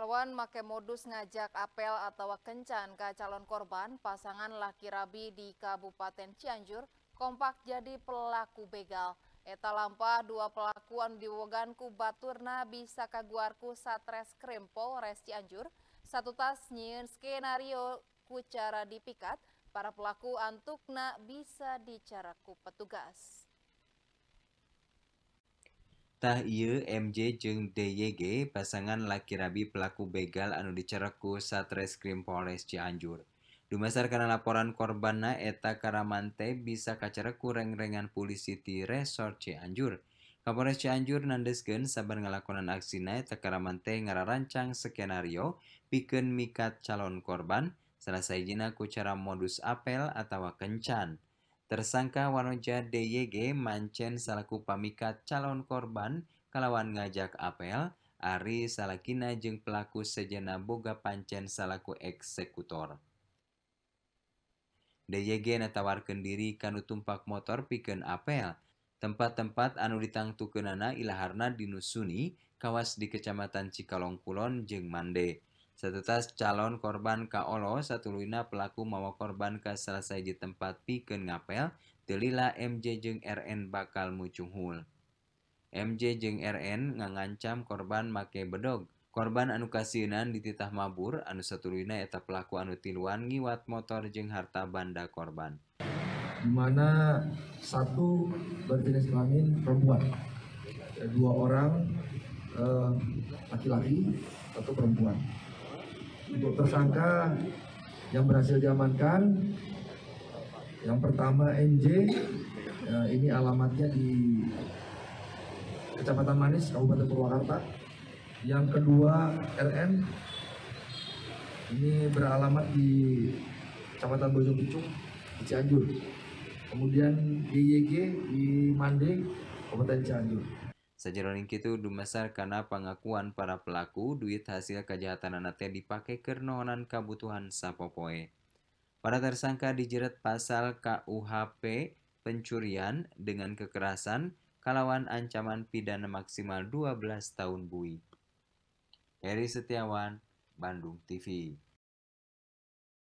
Kalauan make modus ngajak apel atau kencan ke calon korban pasangan laki rabi di Kabupaten Cianjur kompak jadi pelaku begal. Eta lampa dua pelaku anu diwoganku baturna bisa kaguarku Satres Krempo Polres Cianjur. Satu tas nyin skenario kucara dipikat, para pelaku antukna bisa dicaraku petugas. MJdeG pasangan lakibi pelaku Begal anu dicereku satreskrim Polre Cianjur Dumas karena laporan korban eta Karamante bisa kacara kurengrengan pulisiti Resort Cianjurpolianjurnandesken saelakonan aksieta Karamante ngaancang skenario piken mikat calon korban selesai Jku cara modus apel ataukencan. sangka Wanocha DYG Mancen Salaku Pamikat Calon Korban, Kawan Gajak Apel, Aris Salakina jeung pelaku Sejena Boga Pancen Salaku eksekutor. DYGnatawar Kendiri Kanu Tupak Motor Piken Apel. Tempat-tempat Anulitang Tukenana Ilaharna di Nu Sununi, Kawas di Kecamatan Cikalong Kulon Jeng Mande. Satetas calon korban ka olo satuluyna pelaku mawa korban ka selesai di tempat pikeun ngapel, telila MJ jeung RN bakal mucunghul. MJ jeung RN ngangancam korban make bedog. Korban anu kasinan dititah mabur anu satuluyna eta pelaku anu tiluan ngiwat motor jeung harta banda korban. Dimana satu berjenis kelamin perempuan, dua orang eh, laki-laki, eh, satu perempuan untuk tersangka yang berhasil diamankan yang pertama NJ ya, ini alamatnya di Kecamatan Manis Kabupaten Purwakarta yang kedua RN ini beralamat di Kecamatan Bojong Picung di Cianjur kemudian YYG di Mande Kabupaten Cianjur Sajeroning itu dumasar karena pengakuan para pelaku duit hasil kejahatan anaknya dipakai kernoanan kebutuhan sapopoe. Para tersangka dijerat pasal KUHP pencurian dengan kekerasan kalawan ancaman pidana maksimal 12 tahun bui. Heri Setiawan, Bandung TV.